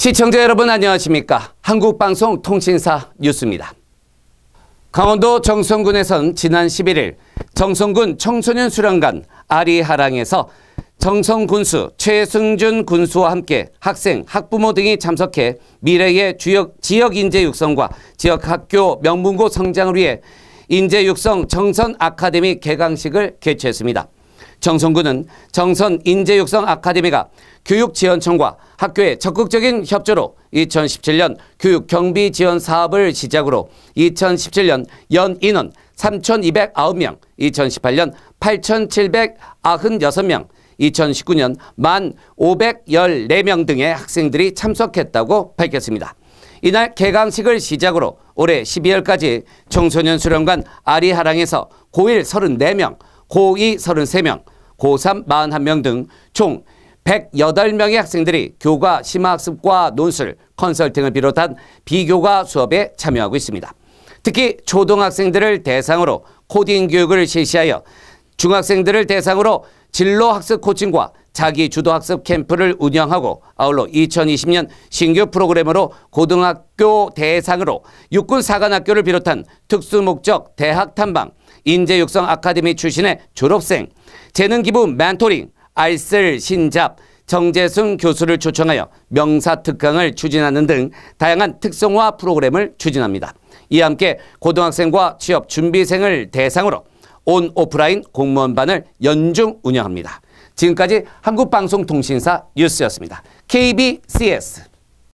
시청자 여러분 안녕하십니까. 한국방송 통신사 뉴스입니다. 강원도 정선군에선 지난 11일 정선군 청소년 수련관 아리하랑에서 정선군수 최승준 군수와 함께 학생, 학부모 등이 참석해 미래의 주역, 지역 인재 육성과 지역 학교 명문고 성장을 위해 인재 육성 정선 아카데미 개강식을 개최했습니다. 정성구은 정선 인재육성 아카데미가 교육지원청과 학교의 적극적인 협조로 2017년 교육경비지원 사업을 시작으로 2017년 연 인원 3,209명, 2018년 8,796명, 2019년 1,514명 등의 학생들이 참석했다고 밝혔습니다. 이날 개강식을 시작으로 올해 12월까지 청소년 수련관 아리하랑에서 고1 34명, 고2 33명, 고3 41명 등 총 108명의 학생들이 교과, 심화학습과 논술, 컨설팅을 비롯한 비교과 수업에 참여하고 있습니다. 특히 초등학생들을 대상으로 코딩 교육을 실시하여 중학생들을 대상으로 진로학습 코칭과 자기 주도학습 캠프를 운영하고 아울러 2020년 신규 프로그램으로 고등학교 대상으로 육군사관학교를 비롯한 특수목적 대학 탐방, 인재 육성 아카데미 출신의 졸업생, 재능 기부 멘토링, 알쓸 신잡, 정재승 교수를 초청하여 명사 특강을 추진하는 등 다양한 특성화 프로그램을 추진합니다. 이와 함께 고등학생과 취업 준비생을 대상으로 온 오프라인 공무원반을 연중 운영합니다. 지금까지 한국방송통신사 뉴스였습니다. KBCS